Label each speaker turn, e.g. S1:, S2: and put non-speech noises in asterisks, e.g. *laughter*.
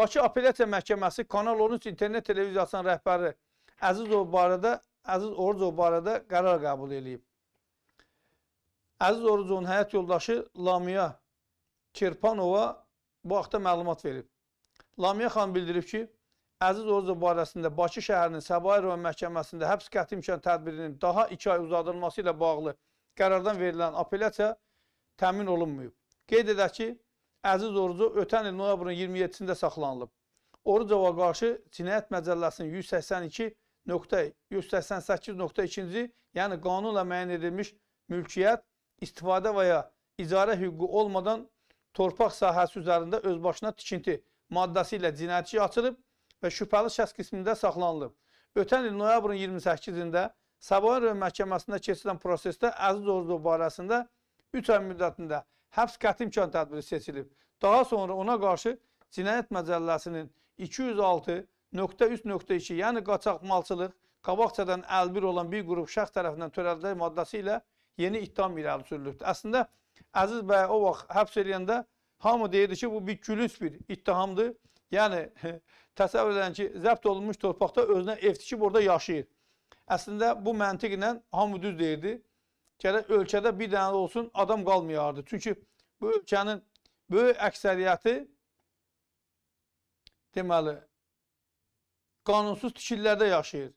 S1: Bakı Apellyasiya Məhkəməsi Kanal 13 internet televiziyasının rəhbəri Əzizov barədə Əziz Orucov barədə qərar qəbul edib. Əziz Orucovun həyat yoldaşı Lamiya Kirpanova bu haqda məlumat verib. Lamiya xanım bildirib ki, Əziz Orucov barəsində Bakı şəhərinin Səbahi rayon məhkəməsində həbs qəti imkan tədbirinin daha 2 ay uzadılması ilə bağlı qərardan verilən apellyasiya təmin olunmayıb. Qeyd edək ki, əziz orucu ötən il noyabrın 27-də saxlanılıb. Orucova qarşı Cinayət Məcəlləsinin 182.188.2-ci, yəni qanunla müəyyən edilmiş mülkiyyət, istifadə və ya icarə hüququ olmadan torpaq sahəsi üzərində özbaşına tikinti maddəsi ilə cinayətçi açılıb və şübhəli şəxs qismində saxlanılıb. Ötən il noyabrın 28-də Sabahın Röv məhkəməsində keçirilən prosesdə Əziz Oğuzov barəsində 3 ay müddətində həbs qəti imkan tədbiri seçilib. Daha sonra ona qarşı Cinayət Məcəlləsinin 206.3.2, yəni qaçaqmalçılıq, qabaqcadan əlbir olan bir qrup şəxs tərəfindən törədilən maddəsi ilə yeni ittiham irəli sürülübdür. Əslində Əziz bəy o vaxt həbs edəndə hamı deyirdi ki, bu bir gülünc bir ittihamdır. Yəni *laughs* təsəvvür edin ki, zəbt olunmuş torpaqda özünə ev tikib orada yaşayır. Əslində bu məntiqlə hamı düz deyirdi gərək ölkədə bir dənə olsun adam qalmayardı. Çünki bu ölkənin böyük əksəriyyəti deməli qanunsuz tikililərdə yaşayır.